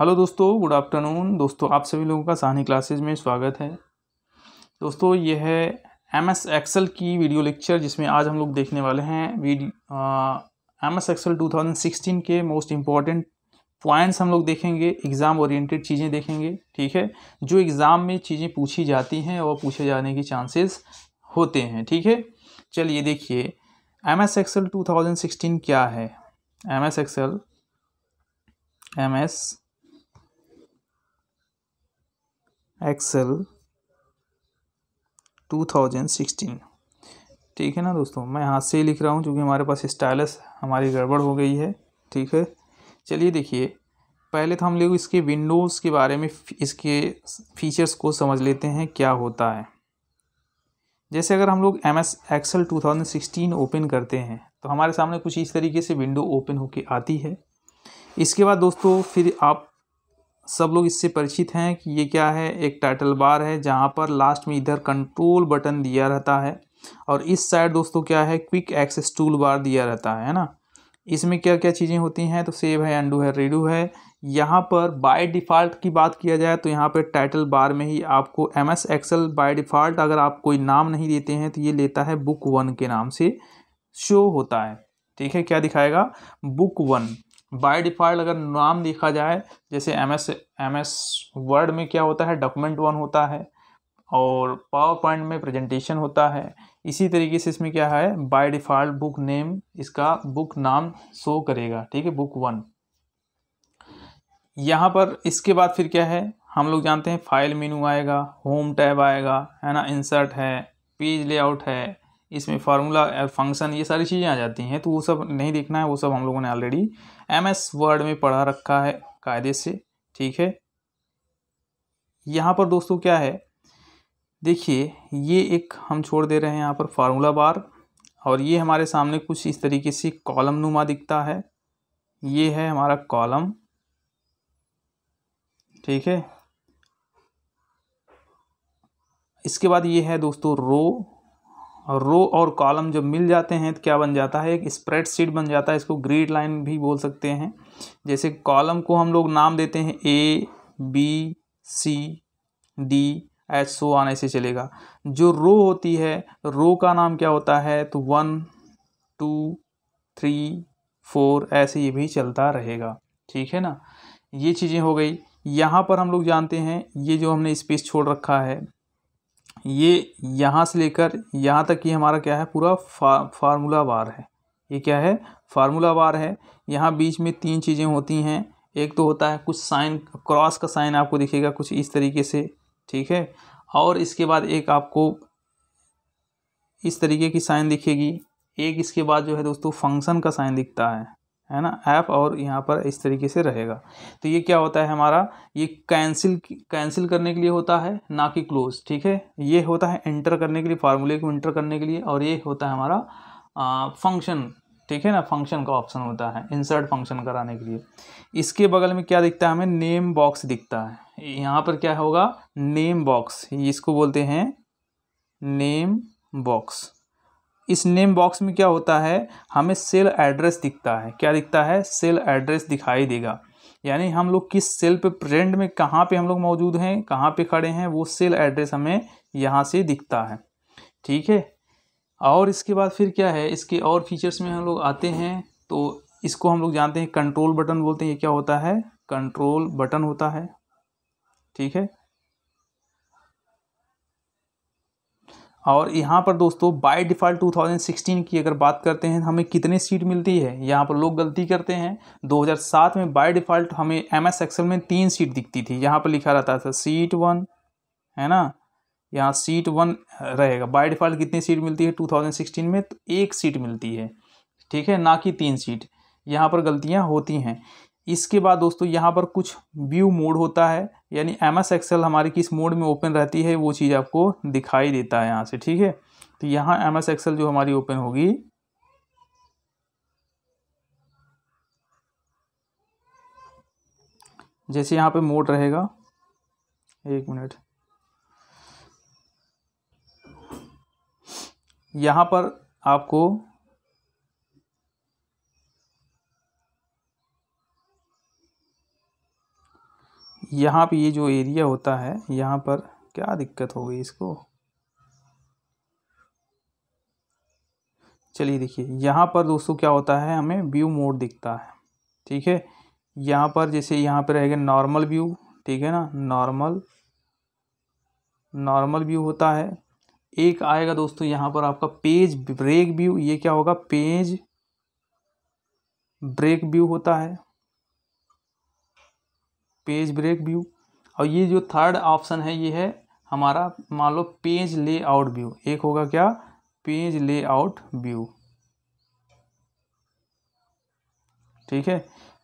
hello दोस्तों good afternoon दोस्तों आप सभी लोगों का साहनी क्लासेज में स्वागत है दोस्तों यह है एम एस एक्सल की वीडियो लेक्चर जिसमें आज हम लोग देखने वाले हैं M S Excel two thousand sixteen के मोस्ट इम्पॉर्टेंट पॉइंट्स हम लोग देखेंगे एग्ज़ाम ओरिएंटेड चीज़ें देखेंगे ठीक है जो एग्ज़ाम में चीज़ें पूछी जाती हैं और पूछे जाने के चांसेस होते हैं ठीक है चलिए देखिए M S Excel two thousand sixteen क्या है M S Excel M S Excel two thousand sixteen ठीक है ना दोस्तों मैं हाथ से ही लिख रहा हूँ क्योंकि हमारे पास स्टाइलस हमारी गड़बड़ हो गई है ठीक है चलिए देखिए पहले तो हम लोग इसके विंडोज़ के बारे में इसके फीचर्स को समझ लेते हैं क्या होता है जैसे अगर हम लोग M S Excel two thousand sixteen open करते हैं तो हमारे सामने कुछ इस तरीके से विंडो ओपन होके आती है इसके बाद दोस्तों फिर आप सब लोग इससे परिचित हैं कि ये क्या है एक टाइटल बार है जहाँ पर लास्ट में इधर कंट्रोल बटन दिया रहता है और इस साइड दोस्तों क्या है क्विक एक्सेस टूल बार दिया रहता है ना इसमें क्या क्या चीज़ें होती हैं तो सेव है अंडू है रेडू है यहाँ पर बाय डिफ़ॉल्ट की बात किया जाए तो यहाँ पर टाइटल बार में ही आपको M S Excel by default अगर आप कोई नाम नहीं देते हैं तो ये लेता है बुक वन के नाम से शो होता है ठीक है क्या दिखाएगा बुक वन बाय डिफ़ॉल्ट अगर नाम देखा जाए जैसे एम एस एम एस वर्ड में क्या होता है डॉक्यूमेंट वन होता है और पावर पॉइंट में प्रेजेंटेशन होता है इसी तरीके से इसमें क्या है बाय डिफ़ॉल्ट बुक नेम इसका बुक नाम शो करेगा ठीक है बुक वन यहाँ पर इसके बाद फिर क्या है हम लोग जानते हैं फाइल मेनू आएगा होम टैब आएगा है ना इंसर्ट है पेज लेआउट है इसमें फार्मूला फंक्शन ये सारी चीज़ें आ जाती हैं तो वो सब नहीं देखना है वो सब हम लोगों ने ऑलरेडी एमएस वर्ड में पढ़ा रखा है कायदे से ठीक है यहाँ पर दोस्तों क्या है देखिए ये एक हम छोड़ दे रहे हैं यहाँ पर फार्मूला बार और ये हमारे सामने कुछ इस तरीके से कॉलम नुमा दिखता है ये है हमारा कॉलम ठीक है इसके बाद ये है दोस्तों रो रो और कॉलम जब मिल जाते हैं तो क्या बन जाता है एक स्प्रेडशीट बन जाता है इसको ग्रीड लाइन भी बोल सकते हैं जैसे कॉलम को हम लोग नाम देते हैं A B C D H सो आने से चलेगा जो रो होती है रो का नाम क्या होता है तो वन टू थ्री फोर ऐसे ये भी चलता रहेगा ठीक है ना ये चीज़ें हो गई यहाँ पर हम लोग जानते हैं ये जो हमने स्पेस छोड़ रखा है ये यहाँ से लेकर यहाँ तक ये हमारा क्या है पूरा फा फार्मूला बार है ये क्या है फार्मूला बार है यहाँ बीच में तीन चीज़ें होती हैं एक तो होता है कुछ साइन क्रॉस का साइन आपको दिखेगा कुछ इस तरीके से ठीक है और इसके बाद एक आपको इस तरीके की साइन दिखेगी एक इसके बाद जो है दोस्तों फंक्शन का साइन दिखता है है ना ऐप और यहाँ पर इस तरीके से रहेगा तो ये क्या होता है हमारा ये कैंसिल कैंसिल करने के लिए होता है ना कि क्लोज ठीक है ये होता है इंटर करने के लिए फार्मूले को इंटर करने के लिए और ये होता है हमारा फंक्शन ठीक है ना फंक्शन का ऑप्शन होता है इंसर्ट फंक्शन कराने के लिए इसके बगल में क्या दिखता है हमें नेम बॉक्स दिखता है यहाँ पर क्या होगा नेम बॉक्स इसको बोलते हैं नेम बॉक्स इस नेम बॉक्स में क्या होता है हमें सेल एड्रेस दिखता है क्या दिखता है सेल एड्रेस दिखाई देगा यानी हम लोग किस सेल पे प्रेजेंट में कहाँ पे हम लोग मौजूद हैं कहाँ पे खड़े हैं वो सेल एड्रेस हमें यहाँ से दिखता है ठीक है और इसके बाद फिर क्या है इसके और फीचर्स में हम लोग आते हैं तो इसको हम लोग जानते हैं कंट्रोल बटन बोलते हैं ये क्या होता है कंट्रोल बटन होता है ठीक है और यहाँ पर दोस्तों बाय डिफ़ॉल्ट 2016 की अगर बात करते हैं हमें कितनी सीट मिलती है यहाँ पर लोग गलती करते हैं 2007 में बाय डिफ़ॉल्ट हमें एम एस एक्सल में तीन सीट दिखती थी यहाँ पर लिखा रहता था सीट वन है ना यहाँ सीट वन रहेगा बाय डिफ़ॉल्ट कितनी सीट मिलती है 2016 में तो एक सीट मिलती है ठीक है ना कि तीन सीट यहाँ पर गलतियाँ होती हैं इसके बाद दोस्तों यहाँ पर कुछ व्यू मोड होता है यानी एम एस एक्सेल हमारी किस मोड में ओपन रहती है वो चीज़ आपको दिखाई देता है यहाँ से ठीक है तो यहाँ एम एस एक्सेल जो हमारी ओपन होगी जैसे यहाँ पे मोड रहेगा एक मिनट यहाँ पर आपको यहाँ पे ये जो एरिया होता है यहाँ पर क्या दिक्कत हो गई इसको चलिए देखिए यहाँ पर दोस्तों क्या होता है हमें व्यू मोड दिखता है ठीक है यहाँ पर जैसे यहाँ पर रहेगा नॉर्मल व्यू ठीक है ना नॉर्मल नॉर्मल व्यू होता है एक आएगा दोस्तों यहाँ पर आपका पेज ब्रेक व्यू ये क्या होगा पेज ब्रेक व्यू होता है पेज ब्रेक व्यू और ये जो थर्ड ऑप्शन है ये है हमारा मान लो पेज लेआउट व्यू एक होगा क्या पेज लेआउट व्यू ठीक है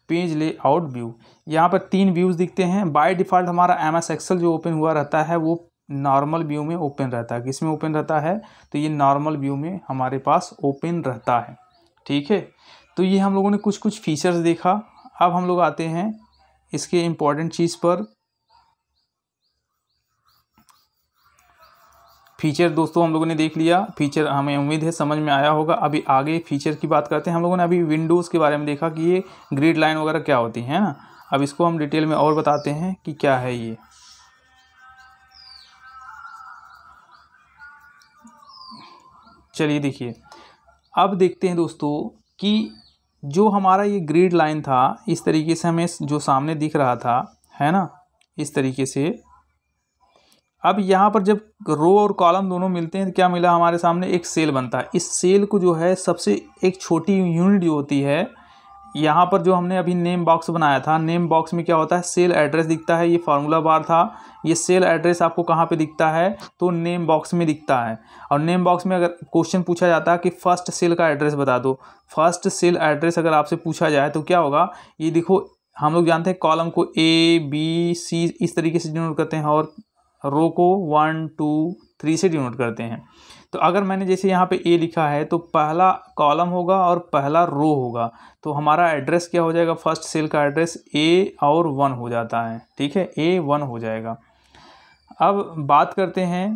पेज लेआउट व्यू यहाँ पर तीन व्यूज़ दिखते हैं बाय डिफ़ॉल्ट हमारा एम एस एक्सल जो ओपन हुआ रहता है वो नॉर्मल व्यू में ओपन रहता है किस में ओपन रहता है तो ये नॉर्मल व्यू में हमारे पास ओपन रहता है ठीक है तो ये हम लोगों ने कुछ कुछ फीचर्स देखा अब हम लोग आते हैं इसके इम्पॉर्टेंट चीज़ पर फीचर दोस्तों हम लोगों ने देख लिया फीचर हमें उम्मीद है समझ में आया होगा अभी आगे फीचर की बात करते हैं हम लोगों ने अभी विंडोज़ के बारे में देखा कि ये ग्रिड लाइन वगैरह क्या होती है ना अब इसको हम डिटेल में और बताते हैं कि क्या है ये चलिए देखिए अब देखते हैं दोस्तों कि जो हमारा ये ग्रीड लाइन था इस तरीके से हमें जो सामने दिख रहा था है ना इस तरीके से अब यहाँ पर जब रो और कॉलम दोनों मिलते हैं तो क्या मिला हमारे सामने एक सेल बनता है इस सेल को जो है सबसे एक छोटी यूनिट जो होती है यहाँ पर जो हमने अभी नेम बॉक्स बनाया था नेम बॉक्स में क्या होता है सेल एड्रेस दिखता है ये फार्मूला बार था ये सेल एड्रेस आपको कहाँ पे दिखता है तो नेम बॉक्स में दिखता है और नेम बॉक्स में अगर क्वेश्चन पूछा जाता है कि फ़र्स्ट सेल का एड्रेस बता दो फर्स्ट सेल एड्रेस अगर आपसे पूछा जाए तो क्या होगा ये देखो हम लोग जानते हैं कॉलम को ए बी सी इस तरीके से डिनोट करते हैं और रो को वन टू थ्री से डिनोट करते हैं तो अगर मैंने जैसे यहाँ पे ए लिखा है तो पहला कॉलम होगा और पहला रो होगा तो हमारा एड्रेस क्या हो जाएगा फर्स्ट सेल का एड्रेस ए और वन हो जाता है ठीक है ए वन हो जाएगा अब बात करते हैं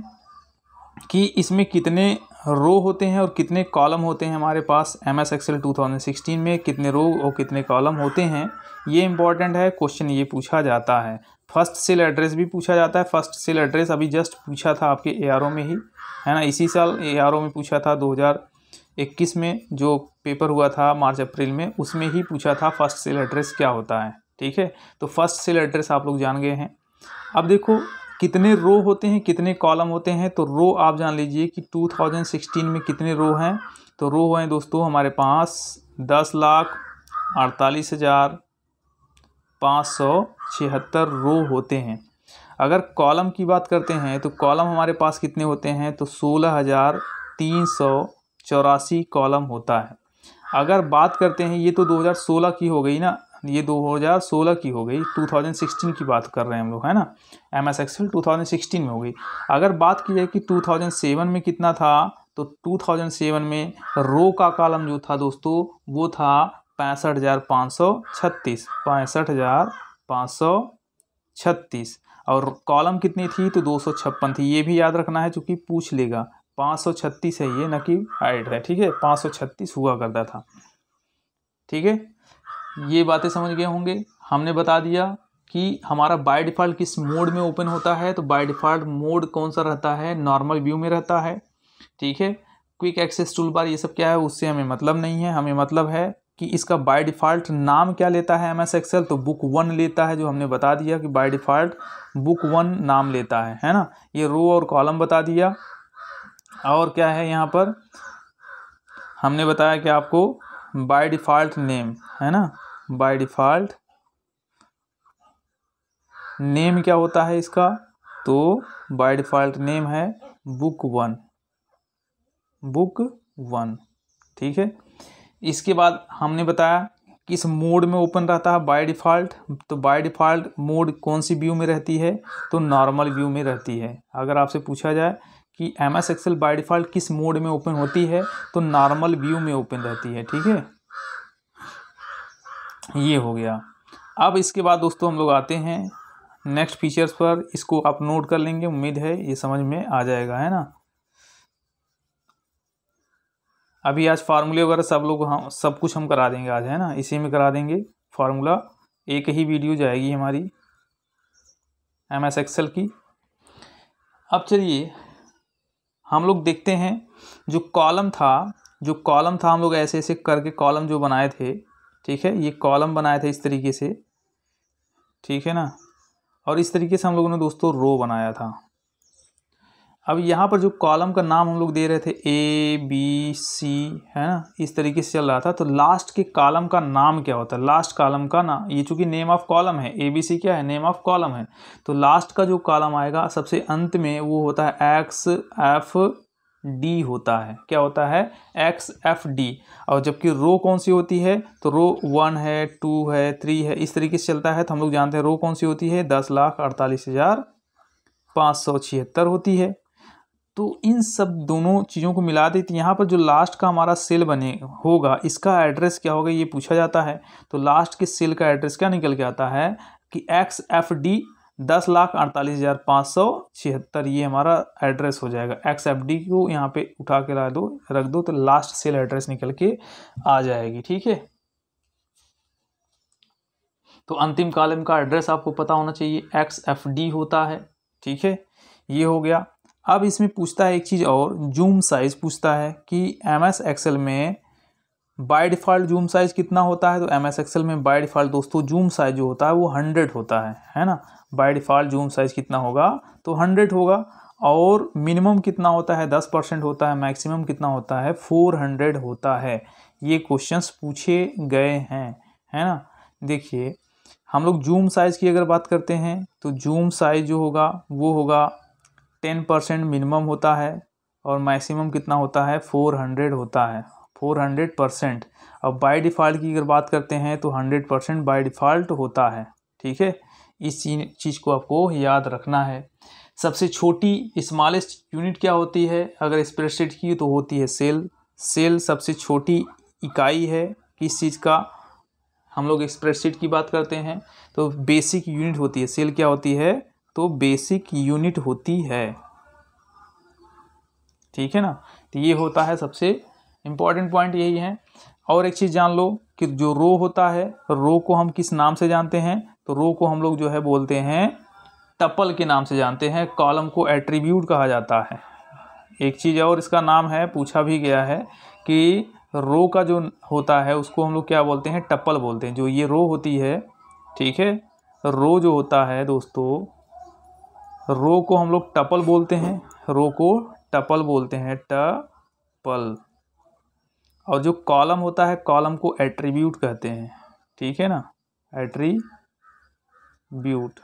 कि इसमें कितने रो होते हैं और कितने कॉलम होते हैं हमारे पास M S Excel two thousand sixteen में कितने रो और कितने कॉलम होते हैं ये इंपॉर्टेंट है क्वेश्चन ये पूछा जाता है फर्स्ट सेल एड्रेस भी पूछा जाता है फर्स्ट सेल एड्रेस अभी जस्ट पूछा था आपके ए में ही है ना इसी साल ए में पूछा था 2021 में जो पेपर हुआ था मार्च अप्रैल में उसमें ही पूछा था फर्स्ट सेल एड्रेस क्या होता है ठीक है तो फर्स्ट सेल एड्रेस आप लोग जान गए हैं अब देखो कितने रो होते हैं कितने कॉलम होते हैं तो रो आप जान लीजिए कि 2016 में कितने रो हैं तो रो हैं दोस्तों हमारे पास दस लाख अड़तालीस हज़ार पाँच सौ छिहत्तर रो होते हैं अगर कॉलम की बात करते हैं तो कॉलम हमारे पास कितने होते हैं तो सोलह हज़ार तीन सौ चौरासी कॉलम होता है अगर बात करते हैं ये तो 2016 की हो गई ना ये 2016 की हो गई 2016 की बात कर रहे हैं हम लोग है ना एम एस एक्सल टू में हो गई अगर बात की जाए कि 2007 में कितना था तो 2007 में रो का कॉलम जो था दोस्तों वो था पैंसठ हज़ार पाँच सौ छत्तीस पैंसठ हज़ार पाँच सौ छत्तीस और कॉलम कितनी थी तो दो थी ये भी याद रखना है चूँकि पूछ लेगा पाँच है ये न कि एड है ठीक है पाँच हुआ करता था ठीक है ये बातें समझ गए होंगे हमने बता दिया कि हमारा बाय डिफ़ॉल्ट किस मोड में ओपन होता है तो बाय डिफ़ॉल्ट मोड कौन सा रहता है नॉर्मल व्यू में रहता है ठीक है क्विक एक्सेस टूल बार ये सब क्या है उससे हमें मतलब नहीं है हमें मतलब है कि इसका बाय डिफ़ॉल्ट नाम क्या लेता है एम एस एक्सेल तो बुक वन लेता है जो हमने बता दिया कि बाय डिफ़ॉल्ट बुक वन नाम लेता है है ना ये रो और कॉलम बता दिया और क्या है यहाँ पर हमने बताया कि आपको बाय डिफ़ॉल्ट नेम है ना बाय डिफ़ॉल्ट नेम क्या होता है इसका तो बाय डिफ़ॉल्ट नेम है बुक वन बुक वन ठीक है इसके बाद हमने बताया किस मोड में ओपन रहता है बाय डिफ़ॉल्ट तो बाय डिफ़ॉल्ट मोड कौन सी व्यू में रहती है तो नॉर्मल व्यू में रहती है अगर आपसे पूछा जाए कि M S Excel by default किस मोड में ओपन होती है तो नॉर्मल व्यू में ओपन रहती है ठीक है ये हो गया अब इसके बाद दोस्तों हम लोग आते हैं नेक्स्ट फीचर्स पर इसको आप नोट कर लेंगे उम्मीद है ये समझ में आ जाएगा है ना अभी आज फार्मूले वगैरह सब लोग हम सब कुछ हम करा देंगे आज है ना इसी में करा देंगे फार्मूला एक ही वीडियो जाएगी हमारी एम एस एक्सल की अब चलिए हम लोग देखते हैं जो कॉलम था जो कॉलम था हम लोग ऐसे ऐसे करके कॉलम जो बनाए थे ठीक है ये कॉलम बनाए थे इस तरीके से ठीक है ना और इस तरीके से हम लोगों ने दोस्तों रो बनाया था अब यहाँ पर जो कॉलम का नाम हम लोग दे रहे थे ए बी सी है ना इस तरीके से चल रहा था तो लास्ट के कॉलम का नाम क्या होता है लास्ट कॉलम का ना ये चूँकि नेम ऑफ कॉलम है ए बी सी क्या है नेम ऑफ कॉलम है तो लास्ट का जो कॉलम आएगा सबसे अंत में वो होता है एक्स एफ डी होता है क्या होता है एक्स एफ डी और जबकि रो कौन सी होती है तो रो वन है टू है थ्री है इस तरीके से चलता है तो हम लोग जानते हैं रो कौन सी होती है दस लाख अड़तालीस हज़ार पाँच सौ छिहत्तर होती है तो इन सब दोनों चीज़ों को मिला देते तो यहाँ पर जो लास्ट का हमारा सेल बने होगा इसका एड्रेस क्या होगा ये पूछा जाता है तो लास्ट के सेल का एड्रेस क्या निकल के आता है कि एक्स एफ डी दस लाख अड़तालीस हज़ार पाँच सौ छिहत्तर ये हमारा एड्रेस हो जाएगा एक्स एफ डी को यहाँ पे उठा के रख दो रख दो तो लास्ट सेल एड्रेस निकल के आ जाएगी ठीक है तो अंतिम कॉलम का एड्रेस आपको पता होना चाहिए एक्स एफ डी होता है ठीक है ये हो गया अब इसमें पूछता है एक चीज़ और जूम साइज़ पूछता है कि एम एस एक्सेल में बाय डिफ़ॉल्ट जूम साइज़ कितना होता है तो एम एस एक्सेल में बाय डिफ़ॉल्ट दोस्तों जूम साइज़ जो होता है वो हंड्रेड होता है है ना बाय डिफ़ॉल्ट जूम साइज़ कितना होगा तो हंड्रेड होगा और मिनिमम कितना होता है दस परसेंट होता है मैक्सिमम कितना होता है फोर हंड्रेड होता है ये क्वेश्चंस पूछे गए हैं है ना देखिए हम लोग जूम साइज़ की अगर बात करते हैं तो जूम साइज़ जो होगा वो होगा टेन परसेंट मिनिमम होता है और मैक्सिमम कितना होता है फोर हंड्रेड होता है फोर हंड्रेड परसेंट अब बाय डिफ़ॉल्ट की अगर बात करते हैं तो हंड्रेड परसेंट बाई डिफ़ॉल्ट होता है ठीक है इस चीज़ को आपको याद रखना है सबसे छोटी स्मॉलेस्ट यूनिट क्या होती है अगर स्प्रेडशीट की तो होती है सेल सेल सबसे छोटी इकाई है किस चीज़ का हम लोग स्प्रेडशीट की बात करते हैं तो बेसिक यूनिट होती है सेल क्या होती है तो बेसिक यूनिट होती है ठीक है ना तो ये होता है सबसे इम्पॉर्टेंट पॉइंट यही है और एक चीज़ जान लो कि जो रो होता है रो को हम किस नाम से जानते हैं तो रो को हम लोग जो है बोलते हैं टपल के नाम से जानते हैं कॉलम को एट्रीब्यूट कहा जाता है एक चीज़ और इसका नाम है पूछा भी गया है कि रो का जो होता है उसको हम लोग क्या बोलते हैं टप्पल बोलते हैं जो ये रो होती है ठीक है रो जो होता है दोस्तों रो को हम लोग टपल बोलते हैं रो को टपल बोलते हैं टपल और जो कॉलम होता है कॉलम को एट्रीब्यूट कहते हैं ठीक है ना एट्रीब्यूट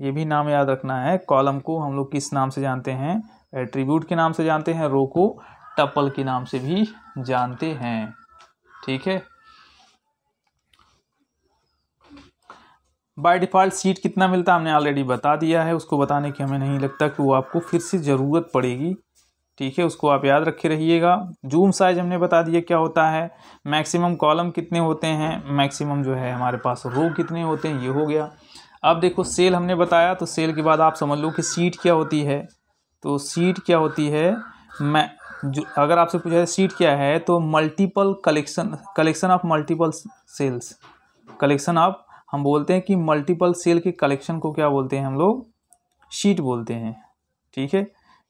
ये भी नाम याद रखना है कॉलम को हम लोग किस नाम से जानते हैं एट्रीब्यूट के नाम से जानते हैं रो को टपल के नाम से भी जानते हैं ठीक है बाय डिफ़ॉल्ट सीट कितना मिलता है हमने ऑलरेडी बता दिया है उसको बताने की हमें नहीं लगता कि वो आपको फिर से ज़रूरत पड़ेगी ठीक है उसको आप याद रखे रहिएगा जूम साइज हमने बता दिया क्या होता है मैक्सिमम कॉलम कितने होते हैं मैक्सिमम जो है हमारे पास रो कितने होते हैं ये हो गया अब देखो सेल हमने बताया तो सेल के बाद आप समझ लो कि सीट क्या होती है तो सीट क्या होती है मैं जो अगर आपसे पूछा जाए सीट क्या है तो multiple collection collection of multiple cells collection of हम बोलते हैं कि मल्टीपल सेल के कलेक्शन को क्या बोलते हैं हम लोग शीट बोलते हैं ठीक है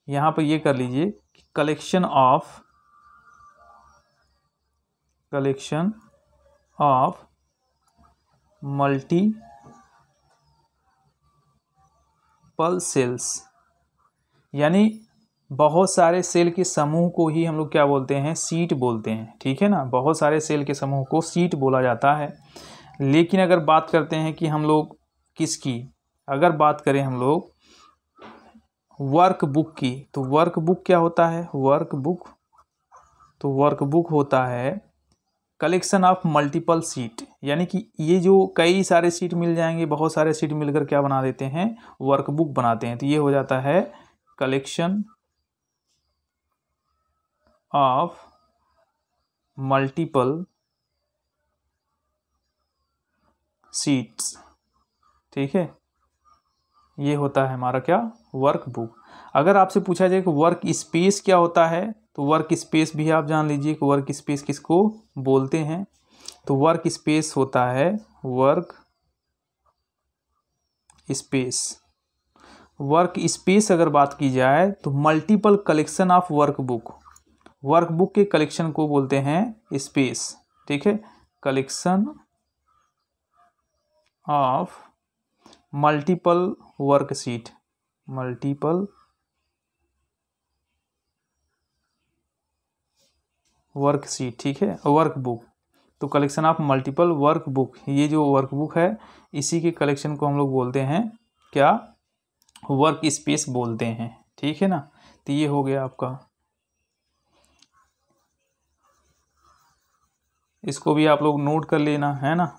यहाँ पर ये कर लीजिए कि collection of collection of multiple cells यानी बहुत सारे सेल के समूह को ही हम लोग क्या बोलते हैं सीट बोलते हैं ठीक है ना बहुत सारे सेल के समूह को सीट बोला जाता है लेकिन अगर बात करते हैं कि हम लोग किसकी अगर बात करें हम लोग वर्क बुक की तो वर्क बुक क्या होता है वर्क बुक तो वर्क बुक होता है कलेक्शन ऑफ मल्टीपल सीट यानी कि ये जो कई सारे सीट मिल जाएंगे बहुत सारे सीट मिलकर क्या बना देते हैं वर्कबुक बनाते हैं तो ये हो जाता है कलेक्शन ऑफ मल्टीपल सीट्स ठीक है ये होता है हमारा क्या वर्क बुक अगर आपसे पूछा जाए कि वर्क स्पेस क्या होता है तो वर्क स्पेस भी आप जान लीजिए कि वर्क स्पेस किसको बोलते हैं तो वर्क स्पेस होता है वर्क स्पेस वर्क स्पेस अगर बात की जाए तो multiple collection of workbook workbook के कलेक्शन को बोलते हैं स्पेस ठीक है collection of multiple worksheet multiple worksheet ठीक है वर्कबुक तो कलेक्शन ऑफ मल्टीपल वर्कबुक ये जो वर्कबुक है इसी के कलेक्शन को हम लोग बोलते हैं क्या वर्क स्पेस बोलते हैं ठीक है ना तो ये हो गया आपका इसको भी आप लोग नोट कर लेना है ना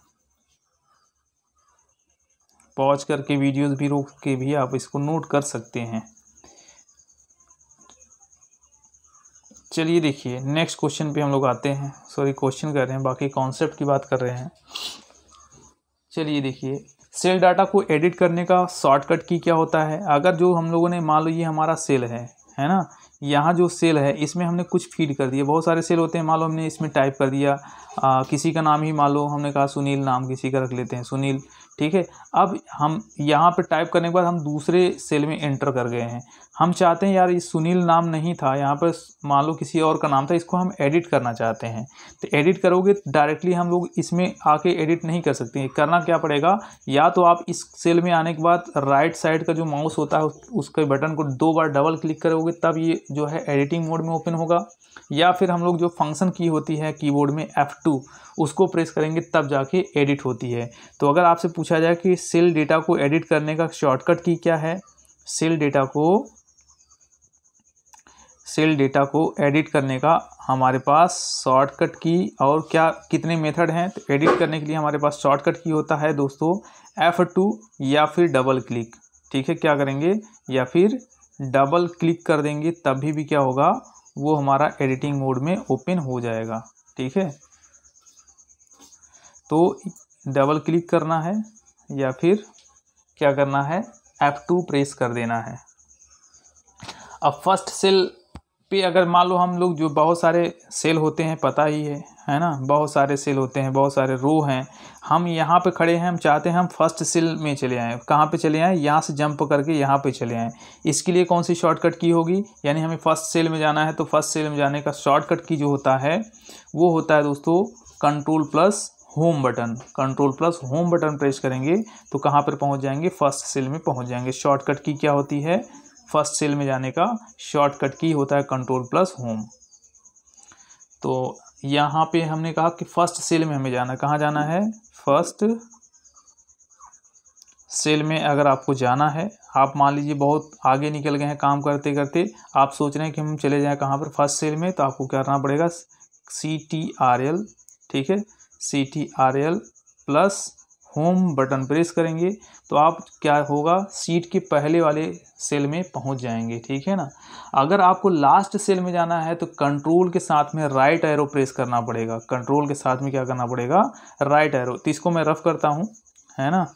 पॉज करके वीडियोस भी रोक के भी आप इसको नोट कर सकते हैं चलिए देखिए नेक्स्ट क्वेश्चन पे हम लोग आते हैं सॉरी क्वेश्चन कर रहे हैं बाकी कॉन्सेप्ट की बात कर रहे हैं चलिए देखिए सेल डाटा को एडिट करने का शॉर्टकट की क्या होता है अगर जो हम लोगों ने मान लो ये हमारा सेल है है ना यहाँ जो सेल है इसमें हमने कुछ फीड कर दिया बहुत सारे सेल होते हैं मान लो हमने इसमें टाइप कर दिया आ, किसी का नाम ही मान लो हमने कहा सुनील नाम किसी का रख लेते हैं सुनील ठीक है अब हम यहाँ पे टाइप करने के बाद हम दूसरे सेल में एंटर कर गए हैं हम चाहते हैं यार ये सुनील नाम नहीं था यहाँ पर मान लो किसी और का नाम था इसको हम एडिट करना चाहते हैं तो एडिट करोगे डायरेक्टली हम लोग इसमें आके एडिट नहीं कर सकते हैं करना क्या पड़ेगा या तो आप इस सेल में आने के बाद राइट साइड का जो माउस होता है उसके बटन को दो बार डबल क्लिक करोगे तब ये जो है एडिटिंग मोड में ओपन होगा या फिर हम लोग जो फंक्शन की होती है कीबोर्ड में F2 उसको प्रेस करेंगे तब जाके एडिट होती है तो अगर आपसे पूछा जाए कि सेल डेटा को एडिट करने का शॉर्टकट की क्या है सेल डेटा को सेल डेटा को एडिट करने का हमारे पास शॉर्टकट की और क्या कितने मेथड हैं तो एडिट करने के लिए हमारे पास शॉर्टकट की होता है दोस्तों एफ़ टू या फिर डबल क्लिक ठीक है क्या करेंगे या फिर डबल क्लिक कर देंगे तभी भी क्या होगा वो हमारा एडिटिंग मोड में ओपन हो जाएगा ठीक है तो डबल क्लिक करना है या फिर क्या करना है एफ़ टू प्रेस कर देना है अब फर्स्ट सेल पे अगर मान लो हम लोग जो बहुत सारे सेल होते हैं पता ही है है ना बहुत सारे सेल होते हैं बहुत सारे रो हैं हम यहाँ पे खड़े हैं हम चाहते हैं हम फर्स्ट सेल में चले आएँ कहाँ पे चले आएँ यहाँ से जंप करके यहाँ पे चले आएँ इसके लिए कौन सी शॉर्टकट की होगी यानी हमें फर्स्ट सेल में जाना है तो फर्स्ट सेल में जाने का शॉर्टकट की जो होता है वो होता है दोस्तों control plus home button control plus home button press करेंगे तो कहाँ पर पहुँच जाएंगे फर्स्ट सेल में पहुँच जाएंगे शॉर्टकट की क्या होती है फर्स्ट सेल में जाने का शॉर्टकट की होता है कंट्रोल प्लस होम तो यहाँ पे हमने कहा कि फर्स्ट सेल में हमें जाना कहाँ जाना है फर्स्ट सेल में अगर आपको जाना है आप मान लीजिए बहुत आगे निकल गए हैं काम करते करते आप सोच रहे हैं कि हम चले जाएं कहाँ पर फर्स्ट सेल में तो आपको करना पड़ेगा सी टी आर एल ठीक है C T R L plus home button press करेंगे तो आप क्या होगा सीट के पहले वाले सेल में पहुंच जाएंगे ठीक है ना अगर आपको लास्ट सेल में जाना है तो कंट्रोल के साथ में राइट एरो प्रेस करना पड़ेगा कंट्रोल के साथ में क्या करना पड़ेगा राइट एरो तो इसको मैं रफ़ करता हूं है ना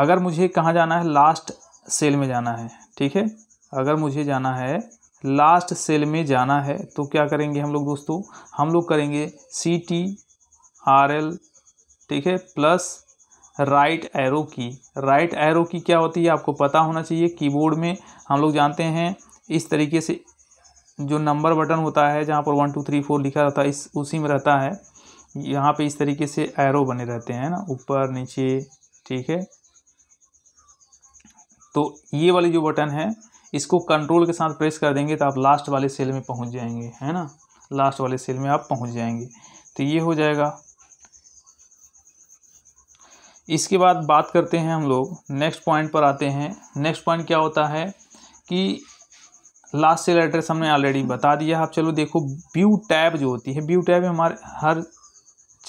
अगर मुझे कहाँ जाना है लास्ट सेल में जाना है ठीक है अगर मुझे जाना है लास्ट सेल में जाना है तो क्या करेंगे हम लोग दोस्तों हम लोग करेंगे सी टी आर एल ठीक है plus right arrow key right arrow key क्या होती है आपको पता होना चाहिए कीबोर्ड में हम लोग जानते हैं इस तरीके से जो नंबर बटन होता है जहाँ पर वन टू थ्री फोर लिखा रहता है इस उसी में रहता है यहाँ पे इस तरीके से एरो बने रहते हैं ना ऊपर नीचे ठीक है तो ये वाली जो बटन है इसको कंट्रोल के साथ प्रेस कर देंगे तो आप लास्ट वाले सेल में पहुंच जाएंगे है ना लास्ट वाले सेल में आप पहुंच जाएंगे तो ये हो जाएगा इसके बाद बात करते हैं हम लोग नेक्स्ट पॉइंट पर आते हैं नेक्स्ट पॉइंट क्या होता है कि लास्ट सेल एड्रेस हमने ऑलरेडी बता दिया आप चलो देखो व्यू टैब जो होती है व्यू टैब हमारे हर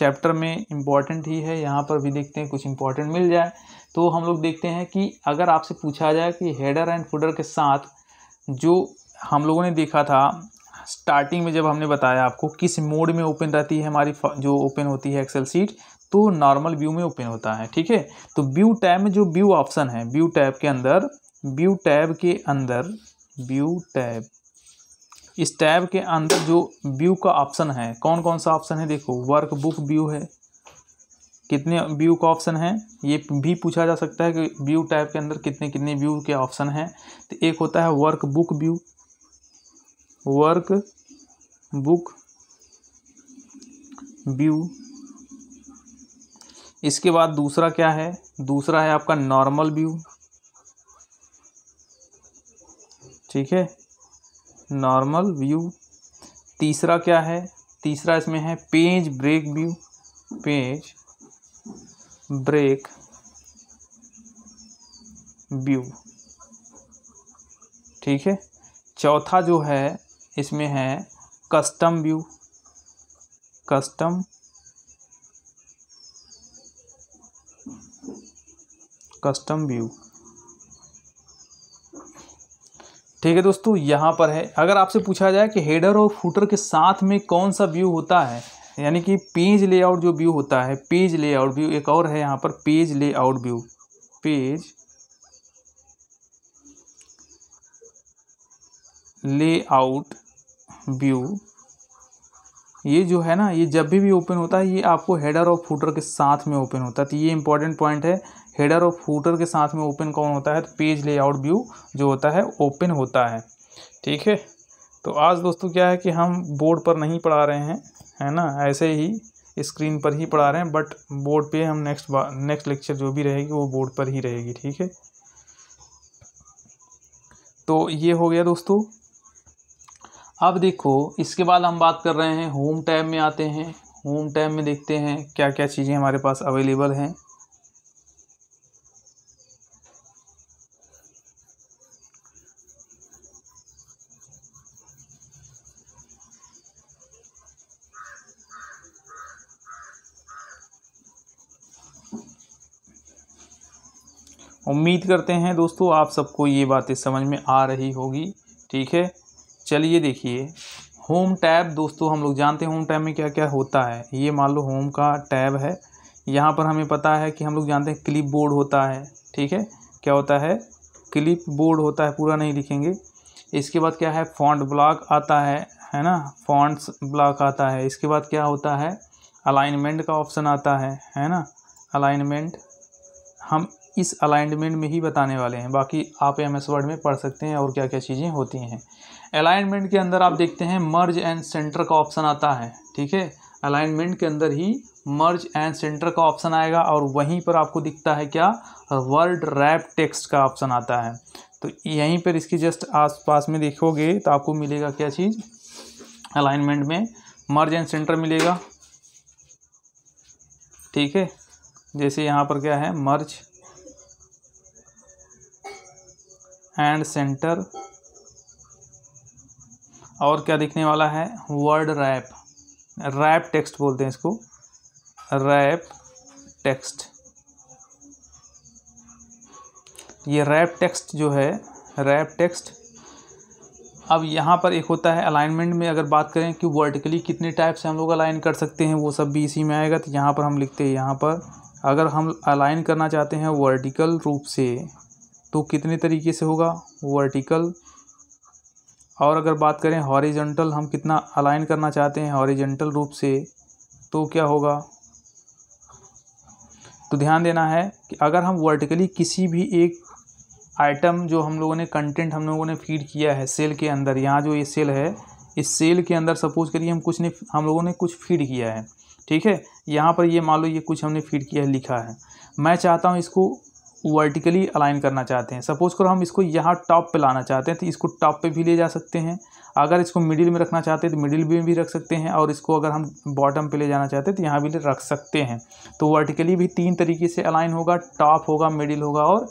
चैप्टर में इम्पॉर्टेंट ही है यहाँ पर भी देखते हैं कुछ इम्पॉर्टेंट मिल जाए तो हम लोग देखते हैं कि अगर आपसे पूछा जाए कि हेडर एंड फुडर के साथ जो हम लोगों ने देखा था स्टार्टिंग में जब हमने बताया आपको किस मोड में ओपन रहती है हमारी जो ओपन होती है एक्सेल सीट तो नॉर्मल व्यू में ओपन होता है ठीक है तो व्यू टैब में जो व्यू ऑप्शन है व्यू टैब के अंदर व्यू टैब के अंदर व्यू टैब इस टैब के अंदर जो व्यू का ऑप्शन है कौन कौन सा ऑप्शन है देखो वर्क बुक व्यू है कितने व्यू का ऑप्शन है ये भी पूछा जा सकता है कि व्यू टैब के अंदर कितने कितने व्यू के ऑप्शन हैं तो एक होता है workbook view workbook view इसके बाद दूसरा क्या है दूसरा है आपका नॉर्मल व्यू ठीक है नॉर्मल व्यू तीसरा क्या है तीसरा इसमें है page break view page break view ठीक है चौथा जो है इसमें है custom view custom custom view ठीक है दोस्तों यहाँ पर है अगर आपसे पूछा जाए कि हेडर और फूटर के साथ में कौन सा व्यू होता है यानी कि पेज लेआउट जो व्यू होता है पेज लेआउट व्यू एक और है यहाँ पर page layout view page layout view ये जो है ना ये जब भी भी ओपन होता है ये आपको हेडर और फूटर के साथ में ओपन होता है तो ये इंपॉर्टेंट पॉइंट है हेडर और फूटर के साथ में ओपन कौन होता है तो पेज लेआउट व्यू जो होता है ओपन होता है ठीक है तो आज दोस्तों क्या है कि हम बोर्ड पर नहीं पढ़ा रहे हैं है ना ऐसे ही स्क्रीन पर ही पढ़ा रहे हैं बट बोर्ड पे हम नेक्स्ट नेक्स्ट लेक्चर जो भी रहेगी वो बोर्ड पर ही रहेगी ठीक है तो ये हो गया दोस्तों अब देखो इसके बाद हम बात कर रहे हैं होम टैब में आते हैं होम टैब में देखते हैं क्या क्या चीज़ें हमारे पास अवेलेबल हैं उम्मीद करते हैं दोस्तों आप सबको ये बातें समझ में आ रही होगी ठीक है चलिए देखिए होम टैब दोस्तों हम लोग जानते हैं होम टैब में क्या क्या होता है ये मान लो होम का टैब है यहाँ पर हमें पता है कि हम लोग जानते हैं क्लिप बोर्ड होता है ठीक है क्या होता है क्लिप बोर्ड होता है पूरा नहीं लिखेंगे इसके बाद क्या है फॉन्ट ब्लॉक आता है है ना फॉन्ट्स ब्लॉक आता है इसके बाद क्या होता है अलाइनमेंट का ऑप्शन आता है है ना अलाइनमेंट हम इस अलाइनमेंट में ही बताने वाले हैं बाकी आप एम एस वर्ड में पढ़ सकते हैं और क्या क्या चीज़ें होती हैं अलाइनमेंट के अंदर आप देखते हैं मर्ज एंड सेंटर का ऑप्शन आता है ठीक है अलाइनमेंट के अंदर ही मर्ज एंड सेंटर का ऑप्शन आएगा और वहीं पर आपको दिखता है क्या वर्ड रैप टेक्स्ट का ऑप्शन आता है तो यहीं पर इसके जस्ट आसपास में देखोगे तो आपको मिलेगा क्या चीज़ अलाइनमेंट में मर्ज एंड सेंटर मिलेगा ठीक है जैसे यहाँ पर क्या है मर्ज एंड सेंटर और क्या दिखने वाला है वर्ड रैप रैप टेक्स्ट बोलते हैं इसको रैप टेक्स्ट ये रैप टेक्स्ट जो है रैप टेक्स्ट अब यहाँ पर एक होता है अलाइनमेंट में अगर बात करें कि वर्टिकली कितने टाइप से हम लोग अलाइन कर सकते हैं वो सब भी इसी में आएगा तो यहाँ पर हम लिखते हैं यहाँ पर अगर हम अलाइन करना चाहते हैं वर्टिकल रूप से तो कितने तरीके से होगा वर्टिकल और अगर बात करें हॉरिजेंटल हम कितना अलाइन करना चाहते हैं हॉरिजेंटल रूप से तो क्या होगा तो ध्यान देना है कि अगर हम वर्टिकली किसी भी एक आइटम जो हम लोगों ने कंटेंट हम लोगों ने फीड किया है सेल के अंदर यहाँ जो ये सेल है इस सेल के अंदर सपोज करिए हम कुछ ने हम लोगों ने कुछ फीड किया है ठीक है यहाँ पर ये मान लो ये कुछ हमने फीड किया है लिखा है मैं चाहता हूँ इसको वर्टिकली अलाइन करना चाहते हैं सपोज़ करो हम इसको यहाँ टॉप पे लाना चाहते हैं तो इसको टॉप पे भी ले जा सकते हैं अगर इसको मिडिल में रखना चाहते हैं तो मिडिल में भी रख सकते हैं और इसको अगर हम बॉटम पे ले जाना चाहते हैं तो यहाँ भी रख सकते हैं तो वर्टिकली भी तीन तरीके से अलाइन होगा टॉप होगा मिडिल होगा और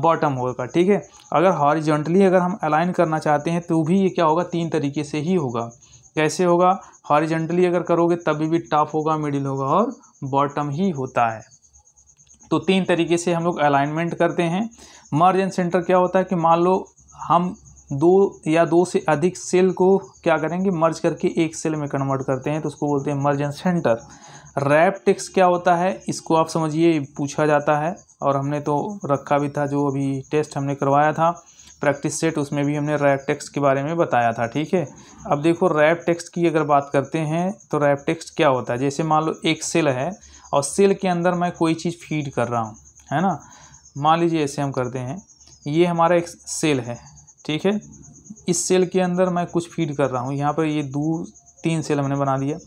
बॉटम होगा ठीक है अगर हॉरिजेंटली अगर हम अलाइन करना चाहते हैं तो भी ये क्या होगा तीन तरीके से ही होगा कैसे होगा हॉरिजेंटली अगर करोगे तभी भी टॉप होगा मिडिल होगा और बॉटम ही होता है तो तीन तरीके से हम लोग अलाइनमेंट करते हैं मर्ज एंड सेंटर क्या होता है कि मान लो हम दो या दो से अधिक सेल को क्या करेंगे मर्ज करके एक सेल में कन्वर्ट करते हैं तो उसको बोलते हैं merge and center wrap text क्या होता है इसको आप समझिए पूछा जाता है और हमने तो रखा भी था जो अभी टेस्ट हमने करवाया था प्रैक्टिस सेट उसमें भी हमने रैप टेक्स्ट के बारे में बताया था ठीक है अब देखो रैप टेक्स्ट की अगर बात करते हैं तो रैप टेक्स्ट क्या होता है जैसे मान लो एक सेल है और सेल के अंदर मैं कोई चीज़ फीड कर रहा हूँ है ना मान लीजिए ऐसे हम करते हैं ये हमारा एक सेल है ठीक है इस सेल के अंदर मैं कुछ फीड कर रहा हूँ यहाँ पर ये दो तीन सेल हमने बना दिया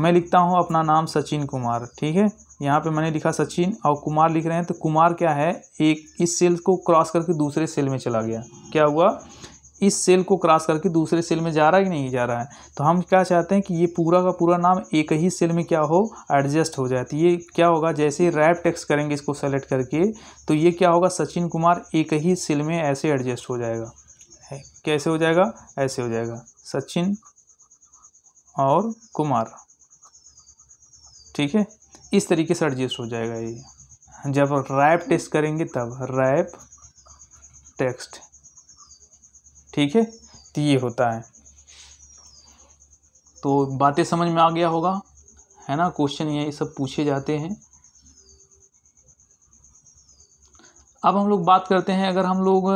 मैं लिखता हूँ अपना नाम सचिन कुमार ठीक है यहाँ पे मैंने लिखा सचिन और कुमार लिख रहे हैं तो कुमार क्या है एक इस सेल को क्रॉस करके दूसरे सेल में चला गया क्या हुआ इस सेल को क्रॉस करके दूसरे सेल में जा रहा है कि नहीं जा रहा है तो हम क्या चाहते हैं कि ये पूरा का पूरा नाम एक ही सेल में क्या हो एडजस्ट हो जाए तो ये क्या होगा जैसे ही रैप टेक्स करेंगे इसको सेलेक्ट करके तो ये क्या होगा सचिन कुमार एक ही सेल में ऐसे एडजस्ट हो जाएगा कैसे हो जाएगा ऐसे हो जाएगा सचिन और कुमार ठीक है इस तरीके से एडजस्ट हो जाएगा ये जब रैप टेस्ट करेंगे तब रैप टेक्स्ट ठीक है तो ये होता है तो बातें समझ में आ गया होगा है ना क्वेश्चन ये सब पूछे जाते हैं अब हम लोग बात करते हैं अगर हम लोग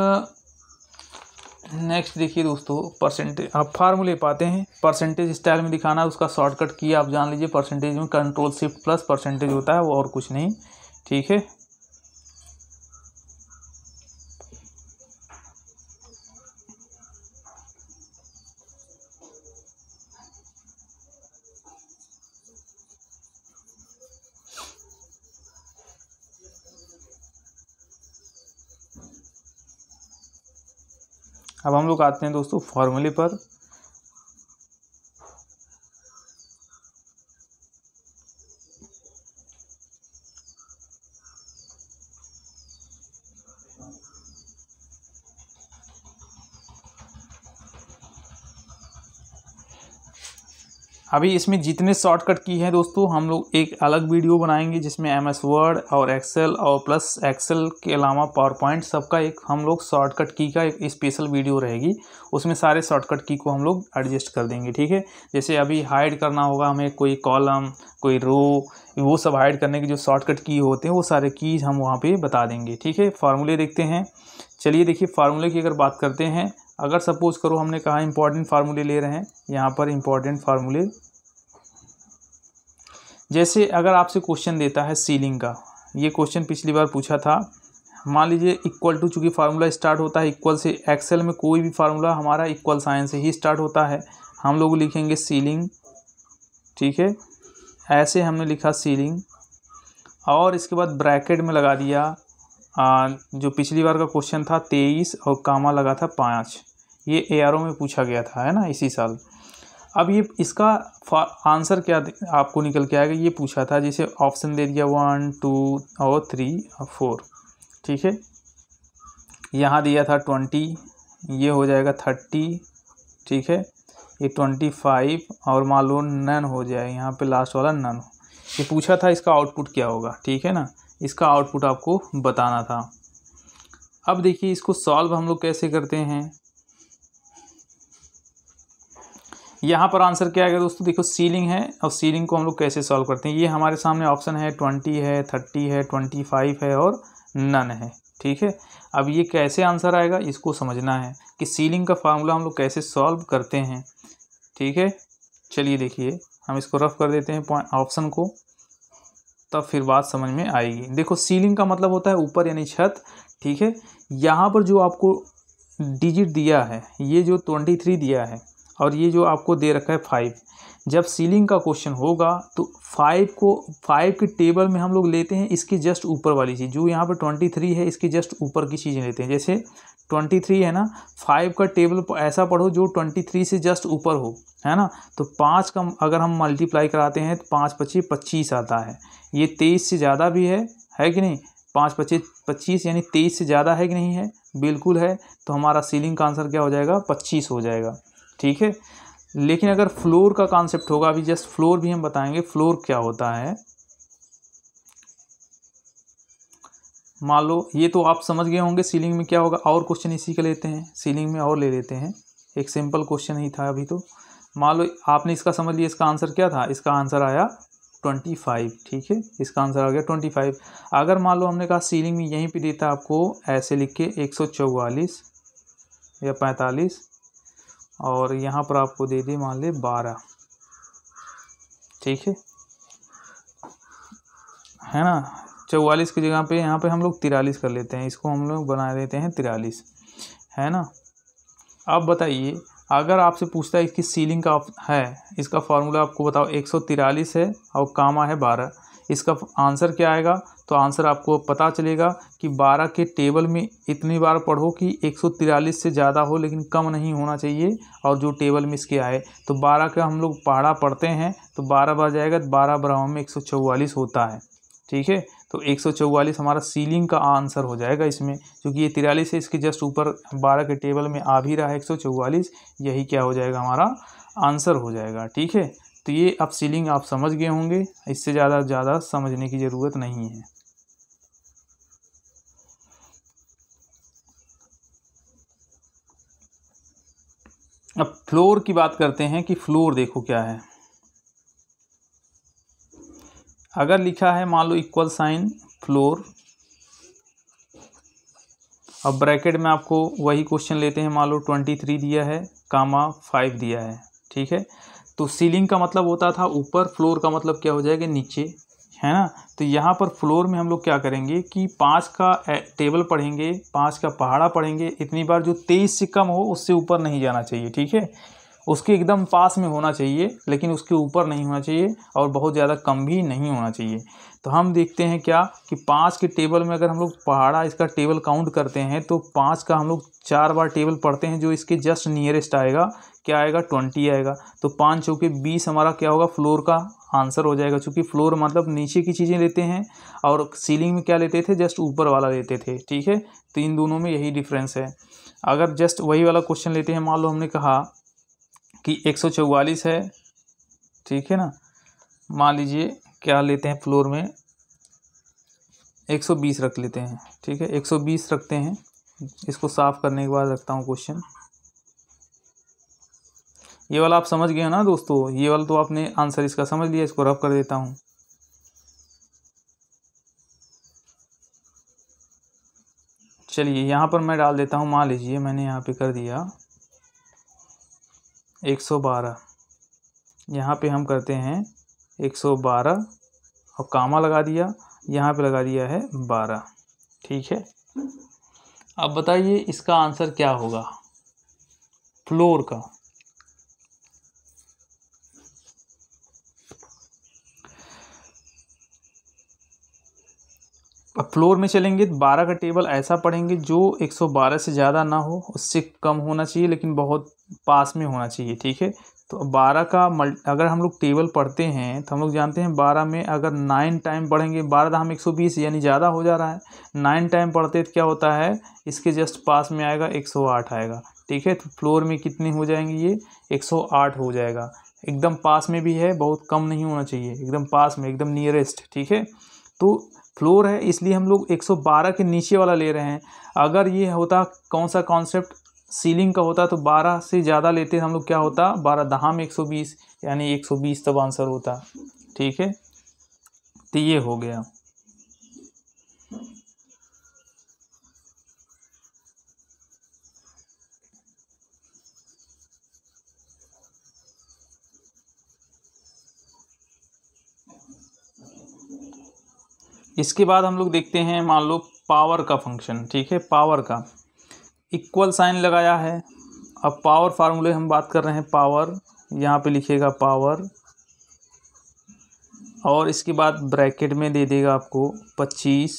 नेक्स्ट देखिए दोस्तों परसेंटेज आप फार्मूले पाते हैं परसेंटेज स्टाइल में दिखाना है उसका शॉर्टकट की आप जान लीजिए परसेंटेज में कंट्रोल शिफ्ट प्लस परसेंटेज होता है वो और कुछ नहीं ठीक है अब हम लोग आते हैं दोस्तों फॉर्मूले पर अभी इसमें जितने शॉर्टकट की हैं दोस्तों हम लोग एक अलग वीडियो बनाएंगे जिसमें एम एस वर्ड और एक्सेल और प्लस एक्सेल के अलावा पावर पॉइंट सबका एक हम लोग शॉर्टकट की का एक स्पेशल वीडियो रहेगी उसमें सारे शॉर्टकट की को हम लोग एडजस्ट कर देंगे ठीक है जैसे अभी हाइड करना होगा हमें कोई कॉलम कोई रो वो सब हाइड करने के जो शॉर्टकट की होते हैं वो सारे कीज हम वहाँ पर बता देंगे ठीक है फार्मूले देखते हैं चलिए देखिए फार्मूले की अगर बात करते हैं अगर सपोज़ करो हमने कहा इम्पॉर्टेंट फार्मूले ले रहे हैं यहाँ पर इम्पॉर्टेंट फार्मूले जैसे अगर आपसे क्वेश्चन देता है सीलिंग का ये क्वेश्चन पिछली बार पूछा था मान लीजिए इक्वल टू चूँकि फार्मूला स्टार्ट होता है इक्वल से एक्सेल में कोई भी फार्मूला हमारा इक्वल साइन से ही स्टार्ट होता है हम लोग लिखेंगे सीलिंग ठीक है ऐसे हमने लिखा सीलिंग और इसके बाद ब्रैकेट में लगा दिया आ, जो पिछली बार का क्वेश्चन था तेईस और कामा लगा था पाँच ये ए में पूछा गया था है ना इसी साल अब ये इसका आंसर क्या आपको निकल के आएगा ये पूछा था जिसे ऑप्शन दे दिया वन टू और थ्री और फोर ठीक है यहाँ दिया था ट्वेंटी ये हो जाएगा थर्टी ठीक है ये ट्वेंटी फाइव और मान लो नन हो जाए यहाँ पे लास्ट वाला नन हो ये पूछा था इसका आउटपुट क्या होगा ठीक है ना इसका आउटपुट आपको बताना था अब देखिए इसको सॉल्व हम लोग कैसे करते हैं यहाँ पर आंसर क्या आएगा दोस्तों देखो सीलिंग है और सीलिंग को हम लोग कैसे सॉल्व करते हैं ये हमारे सामने ऑप्शन है ट्वेंटी है थर्टी है ट्वेंटी फाइव है और नन है ठीक है अब ये कैसे आंसर आएगा इसको समझना है कि सीलिंग का फार्मूला हम लोग कैसे सॉल्व करते हैं ठीक है चलिए देखिए हम इसको रफ कर देते हैं ऑप्शन को तब फिर बात समझ में आएगी देखो सीलिंग का मतलब होता है ऊपर यानी छत ठीक है यहाँ पर जो आपको डिजिट दिया है ये जो ट्वेंटी थ्री दिया है और ये जो आपको दे रखा है फाइव जब सीलिंग का क्वेश्चन होगा तो फाइव को फाइव के टेबल में हम लोग लेते हैं इसके जस्ट ऊपर वाली चीज़ जो यहाँ पर ट्वेंटी थ्री है इसके जस्ट ऊपर की चीज़ें लेते हैं जैसे ट्वेंटी थ्री है ना फाइव का टेबल ऐसा पढ़ो जो ट्वेंटी थ्री से जस्ट ऊपर हो है ना तो पाँच का अगर हम मल्टीप्लाई कराते हैं तो पाँच पच्चीस पच्चीस आता है ये तेईस से ज़्यादा भी है है कि नहीं पाँच पच्चीस पच्चीस यानी तेईस से ज़्यादा है कि नहीं है बिल्कुल है तो हमारा सीलिंग का आंसर क्या हो जाएगा पच्चीस हो जाएगा ठीक है लेकिन अगर फ्लोर का कॉन्सेप्ट होगा अभी जस्ट फ्लोर भी हम बताएंगे फ्लोर क्या होता है मान लो ये तो आप समझ गए होंगे सीलिंग में क्या होगा और क्वेश्चन इसी का लेते हैं सीलिंग में और ले लेते हैं एक सिंपल क्वेश्चन ही था अभी तो मान लो आपने इसका समझ लिया इसका आंसर क्या था इसका आंसर आया ट्वेंटी फाइव ठीक है इसका आंसर आ गया ट्वेंटी फाइव अगर मान लो हमने कहा सीलिंग में यहीं पे देता आपको ऐसे लिख के एक सौ चौवालीस या पैंतालीस और यहाँ पर आपको दे दी मान ली बारह ठीक है है ना चौवालीस की जगह पे यहाँ पे हम लोग तिरालीस कर लेते हैं इसको हम लोग बना देते हैं तिरालीस है ना आप बताइए अगर आपसे पूछता है इसकी सीलिंग का है इसका फार्मूला आपको बताओ एक सौ तिरालीस है और कामा है बारह इसका आंसर क्या आएगा तो आंसर आपको पता चलेगा कि 12 के टेबल में इतनी बार पढ़ो कि 143 से ज़्यादा हो लेकिन कम नहीं होना चाहिए और जो टेबल में इसके आए तो 12 का हम लोग पहाड़ा पढ़ते हैं तो 12 बार जाएगा तो बारह बराहों में एक होता है ठीक है तो एक हमारा सीलिंग का आंसर हो जाएगा इसमें क्योंकि ये तिरालीस है इसके जस्ट ऊपर बारह के टेबल में आ भी रहा है एक यही क्या हो जाएगा हमारा आंसर हो जाएगा ठीक है तो ये अब सीलिंग आप समझ गए होंगे इससे ज़्यादा ज़्यादा समझने की ज़रूरत नहीं है अब फ्लोर की बात करते हैं कि फ्लोर देखो क्या है अगर लिखा है मान लो इक्वल साइन फ्लोर अब ब्रैकेट में आपको वही क्वेश्चन लेते हैं मान लो ट्वेंटी थ्री दिया है कामा फाइव दिया है ठीक है तो सीलिंग का मतलब होता था ऊपर फ्लोर का मतलब क्या हो जाएगा नीचे है ना तो यहाँ पर फ्लोर में हम लोग क्या करेंगे कि पाँच का टेबल पढ़ेंगे पाँच का पहाड़ा पढ़ेंगे इतनी बार जो तेईस से कम हो उससे ऊपर नहीं जाना चाहिए ठीक है उसके एकदम पास में होना चाहिए लेकिन उसके ऊपर नहीं होना चाहिए और बहुत ज़्यादा कम भी नहीं होना चाहिए तो हम देखते हैं क्या कि पाँच के टेबल में अगर हम लोग पहाड़ा इसका टेबल काउंट करते हैं तो पाँच का हम लोग चार बार टेबल पढ़ते हैं जो इसके जस्ट नियरेस्ट आएगा क्या आएगा ट्वेंटी आएगा तो पाँच चौके बीस हमारा क्या होगा फ्लोर का आंसर हो जाएगा क्योंकि फ्लोर मतलब नीचे की चीज़ें लेते हैं और सीलिंग में क्या लेते थे जस्ट ऊपर वाला लेते थे ठीक है तो इन दोनों में यही डिफरेंस है अगर जस्ट वही वाला क्वेश्चन लेते हैं मान लो हमने कहा कि एक सौ चौवालीस है ठीक है ना मान लीजिए क्या लेते हैं फ्लोर में एक सौ बीस रख लेते हैं ठीक है एक सौ बीस रखते हैं इसको साफ़ करने के बाद रखता हूँ क्वेश्चन ये वाला आप समझ गए हो ना दोस्तों ये वाला तो आपने आंसर इसका समझ लिया इसको रफ कर देता हूँ चलिए यहाँ पर मैं डाल देता हूँ मान लीजिए मैंने यहाँ पे कर दिया एक सौ बारह यहाँ पे हम करते हैं एक सौ बारह और कामा लगा दिया यहाँ पे लगा दिया है बारह ठीक है अब बताइए इसका आंसर क्या होगा फ्लोर का अब फ्लोर में चलेंगे तो बारह का टेबल ऐसा पढ़ेंगे जो एक सौ बारह से ज़्यादा ना हो उससे कम होना चाहिए लेकिन बहुत पास में होना चाहिए ठीक है तो बारह का मल अगर हम लोग टेबल पढ़ते हैं तो हम लोग जानते हैं बारह में अगर नाइन टाइम पढ़ेंगे बारह दाम एक सौ बीस यानी ज़्यादा हो जा रहा है नाइन टाइम पढ़ते तो क्या होता है इसके जस्ट पास में आएगा एक सौ आठ आएगा ठीक है तो फ्लोर में कितने हो जाएंगे ये एक सौ आठ हो जाएगा एकदम पास में भी है बहुत कम नहीं होना चाहिए एकदम पास में एकदम नियरेस्ट ठीक है तो फ्लोर है इसलिए हम लोग बारह के नीचे वाला ले रहे हैं अगर ये होता कौन सा कॉन्सेप्ट सीलिंग का होता तो 12 से ज़्यादा लेते हम लोग क्या होता 12 दहाम 120 यानी 120 तब आंसर होता ठीक है तो ये हो गया इसके बाद हम लोग देखते हैं मान लो पावर का फंक्शन ठीक है पावर का इक्वल साइन लगाया है अब पावर फार्मूले हम बात कर रहे हैं पावर यहाँ पे लिखेगा पावर और इसके बाद ब्रैकेट में दे देगा आपको पच्चीस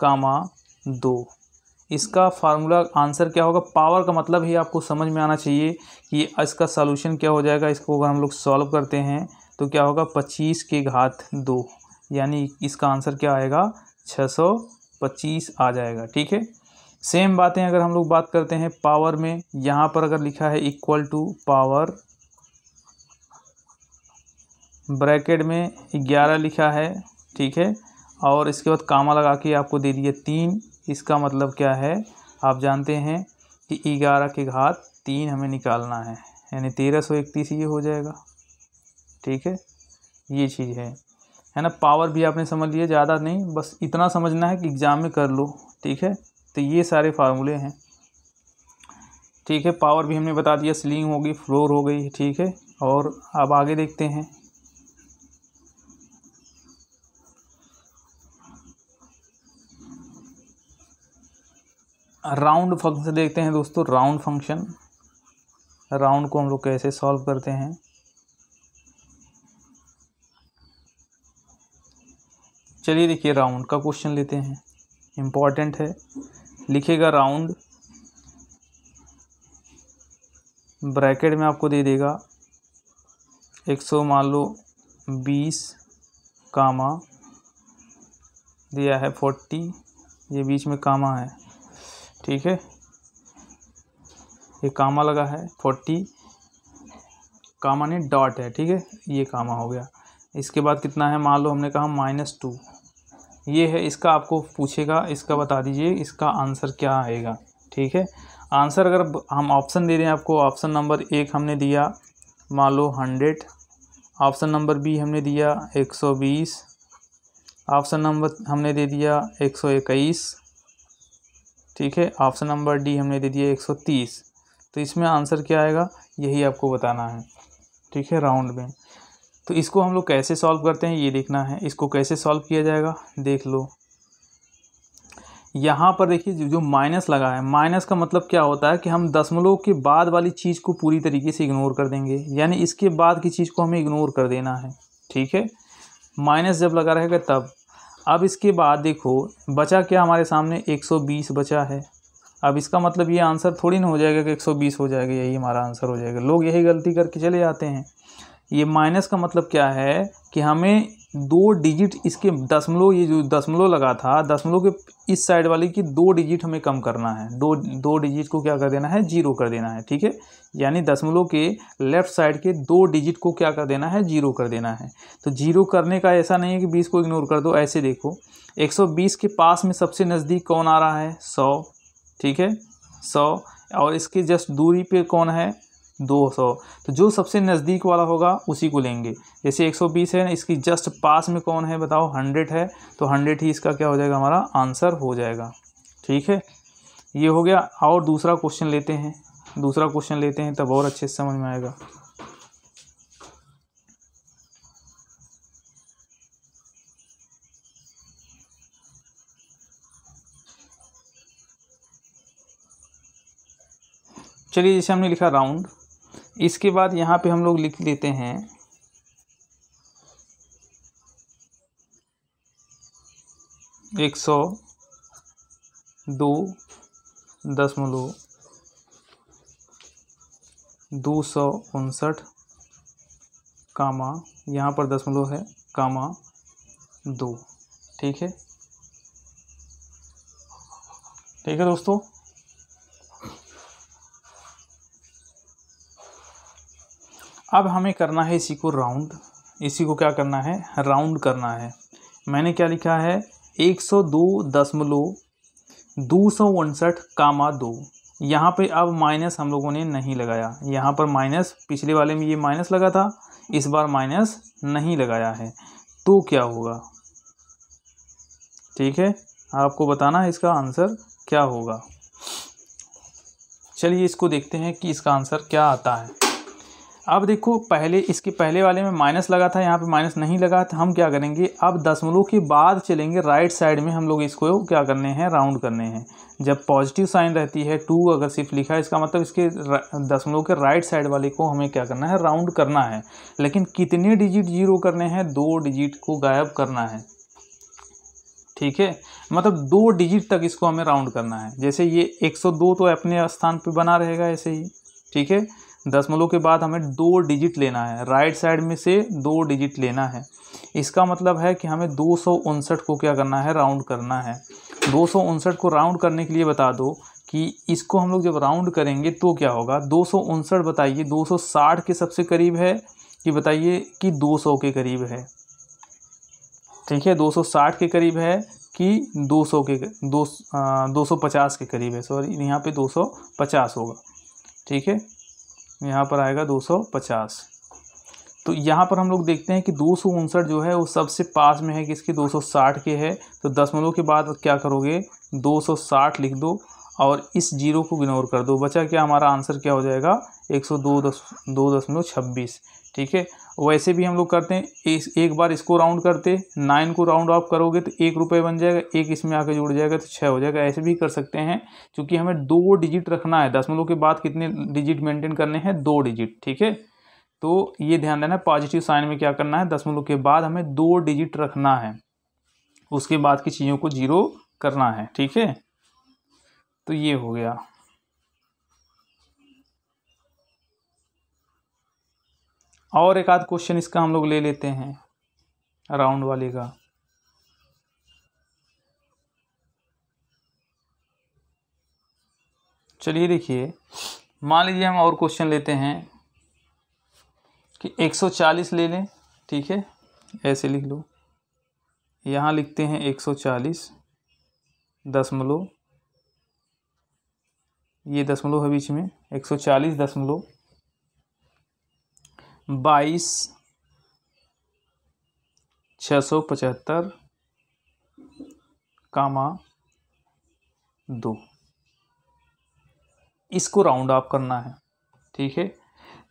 कामा दो इसका फार्मूला आंसर क्या होगा पावर का मतलब ही आपको समझ में आना चाहिए कि इसका सॉल्यूशन क्या हो जाएगा इसको अगर हम लोग सॉल्व करते हैं तो क्या होगा पच्चीस के घात दो यानी इसका आंसर क्या आएगा छः सौ पच्चीस आ जाएगा ठीक है सेम बातें अगर हम लोग बात करते हैं पावर में यहाँ पर अगर लिखा है इक्वल टू पावर ब्रैकेट में ग्यारह लिखा है ठीक है और इसके बाद कामा लगा के आपको दे दिया तीन इसका मतलब क्या है आप जानते हैं कि ग्यारह के घात तीन हमें निकालना है यानी तेरह सौ इकतीस ये हो जाएगा ठीक है ये चीज़ है है ना पावर भी आपने समझ लिया ज़्यादा नहीं बस इतना समझना है कि एग्ज़ाम में कर लो ठीक है तो ये सारे फार्मूले हैं ठीक है पावर भी हमने बता दिया स्लिंग गई फ्लोर हो गई ठीक है और अब आगे देखते हैं राउंड फंक्शन देखते हैं दोस्तों राउंड फंक्शन राउंड को हम लोग कैसे सॉल्व करते हैं चलिए देखिए राउंड का क्वेश्चन लेते हैं इम्पॉर्टेंट है लिखेगा राउंड ब्रैकेट में आपको दे देगा एक सौ मान लो बीस कामा दिया है फोर्टी ये बीच में कामा है ठीक है ये कामा लगा है फोर्टी कामा नहीं डॉट है ठीक है ये कामा हो गया इसके बाद कितना है मान लो हमने कहा माइनस टू ये है इसका आपको पूछेगा इसका बता दीजिए इसका आंसर क्या आएगा ठीक है आंसर अगर हम ऑप्शन दे रहे हैं आपको ऑप्शन नंबर एक हमने दिया मान लो हंड्रेड ऑप्शन नंबर बी हमने दिया एक सौ बीस ऑप्शन नंबर हमने दे दिया एक सौ इक्कीस ठीक है ऑप्शन नंबर डी हमने दे दिया एक सौ तीस तो इसमें आंसर क्या आएगा यही आपको बताना है ठीक है राउंड में तो इसको हम लोग कैसे सॉल्व करते हैं ये देखना है इसको कैसे सॉल्व किया जाएगा देख लो यहाँ पर देखिए जो माइनस लगा है माइनस का मतलब क्या होता है कि हम दसमलव के बाद वाली चीज़ को पूरी तरीके से इग्नोर कर देंगे यानी इसके बाद की चीज़ को हमें इग्नोर कर देना है ठीक है माइनस जब लगा रहेगा तब अब इसके बाद देखो बचा क्या हमारे सामने 120 बचा है अब इसका मतलब ये आंसर थोड़ी ना हो जाएगा कि 120 हो जाएगा यही हमारा आंसर हो जाएगा लोग यही गलती करके चले जाते हैं ये माइनस का मतलब क्या है कि हमें दो डिजिट इसके दशमलव ये जो दशमलव लगा था दशमलव के इस साइड वाली की दो डिजिट हमें कम करना है दो दो डिजिट को क्या कर देना है जीरो कर देना है ठीक है यानी दशमलव के लेफ्ट साइड के दो डिजिट को क्या कर देना है जीरो कर देना है तो जीरो करने का ऐसा नहीं है कि बीस को इग्नोर कर दो ऐसे देखो एक सौ बीस के पास में सबसे नज़दीक कौन आ रहा है सौ ठीक है सौ और इसके जस्ट दूरी पर कौन है 200 तो जो सबसे नज़दीक वाला होगा उसी को लेंगे जैसे 120 है इसकी जस्ट पास में कौन है बताओ 100 है तो 100 ही इसका क्या हो जाएगा हमारा आंसर हो जाएगा ठीक है ये हो गया और दूसरा क्वेश्चन लेते हैं दूसरा क्वेश्चन लेते हैं तब और अच्छे से समझ में आएगा चलिए जैसे हमने लिखा राउंड इसके बाद यहाँ पे हम लोग लिख लेते हैं एक सौ दो दशमलव दो सौ उनसठ कामा यहाँ पर दशमलव है कामा दो ठीक है ठीक है दोस्तों अब हमें करना है इसी को राउंड इसी को क्या करना है राउंड करना है मैंने क्या लिखा है एक सौ दो दशमलव दो सौ उनसठ कामा दो यहाँ पर अब माइनस हम लोगों ने नहीं लगाया यहाँ पर माइनस पिछले वाले में ये माइनस लगा था इस बार माइनस नहीं लगाया है तो क्या होगा ठीक है आपको बताना है इसका आंसर क्या होगा चलिए इसको देखते हैं कि इसका आंसर क्या आता है अब देखो पहले इसके पहले वाले में माइनस लगा था यहाँ पे माइनस नहीं लगा तो हम क्या करेंगे अब दसमलव के बाद चलेंगे राइट साइड में हम लोग इसको क्या करने हैं राउंड करने हैं जब पॉजिटिव साइन रहती है टू अगर सिर्फ लिखा है इसका मतलब इसके दसमलव के राइट साइड वाले को हमें क्या करना है राउंड करना है लेकिन कितने डिजिट जीरो करने हैं दो डिजिट को गायब करना है ठीक है मतलब दो डिजिट तक इसको हमें राउंड करना है जैसे ये 102 तो अपने स्थान पे बना रहेगा ऐसे ही ठीक है दसमलव के बाद हमें दो डिजिट लेना है राइट साइड में से दो डिजिट लेना है इसका मतलब है कि हमें दो को क्या करना है राउंड करना है दो को राउंड करने के लिए बता दो कि इसको हम लोग जब राउंड करेंगे तो क्या होगा दो बताइए 260 के सबसे करीब है कि बताइए कि 200 के करीब है ठीक है 260 के करीब है कि 200 के दो पचास के करीब है सॉरी यहाँ पे 250 होगा ठीक है यहाँ पर आएगा दो सौ पचास तो यहाँ पर हम लोग देखते हैं कि दो सौ उनसठ जो है वो सबसे पास में है किसके साठ के है तो दसमलव के बाद क्या करोगे दो सौ साठ लिख दो और इस जीरो को इग्नोर कर दो बचा क्या हमारा आंसर क्या हो जाएगा एक सौ दो दस दो दशमलव छब्बीस ठीक है वैसे भी हम लोग करते हैं इस एक बार इसको राउंड करते नाइन को राउंड ऑफ करोगे तो एक रुपये बन जाएगा एक इसमें आके जुड़ जाएगा तो छः हो जाएगा ऐसे भी कर सकते हैं क्योंकि हमें दो डिजिट रखना है दशमलव के बाद कितने डिजिट मेंटेन करने हैं दो डिजिट ठीक है तो ये ध्यान देना है पॉजिटिव साइन में क्या करना है दशमलव के बाद हमें दो डिजिट रखना है उसके बाद की चीज़ों को जीरो करना है ठीक है तो ये हो गया और एक आध क्वेश्चन इसका हम लोग ले लेते हैं राउंड वाले का चलिए देखिए मान लीजिए हम और क्वेश्चन लेते हैं कि 140 ले लें ठीक है ऐसे लिख लो यहाँ लिखते हैं 140 दशमलव ये दशमलव है बीच में 140 दशमलव बाईस छः सौ पचहत्तर कामा दो इसको राउंड ऑफ करना है ठीक है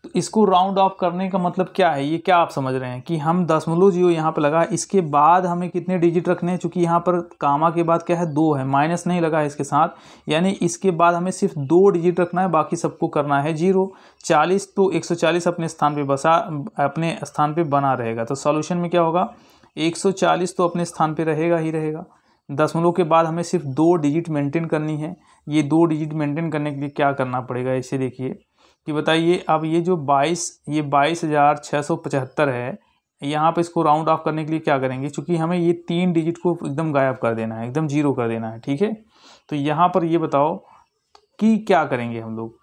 तो इसको राउंड ऑफ करने का मतलब क्या है ये क्या आप समझ रहे हैं कि हम दसमलव जीरो यहाँ पर लगा इसके बाद हमें कितने डिजिट रखने हैं चूँकि यहाँ पर कामा के बाद क्या है दो है माइनस नहीं लगा है इसके साथ यानी इसके बाद हमें सिर्फ दो डिजिट रखना है बाकी सबको करना है जीरो चालीस तो एक सौ चालीस अपने स्थान पर बसा अपने स्थान पर बना रहेगा तो सॉल्यूशन में क्या होगा एक सौ चालीस तो अपने स्थान पर रहेगा ही रहेगा दसमलव के बाद हमें सिर्फ दो डिजिट मेंटेन करनी है ये दो डिजिट मेंटेन करने के लिए क्या करना पड़ेगा इसे देखिए कि बताइए अब ये जो बाईस ये बाईस हज़ार छः सौ पचहत्तर है यहाँ पे इसको राउंड ऑफ करने के लिए क्या करेंगे क्योंकि हमें ये तीन डिजिट को एकदम गायब कर देना है एकदम जीरो कर देना है ठीक है तो यहाँ पर ये बताओ कि क्या करेंगे हम लोग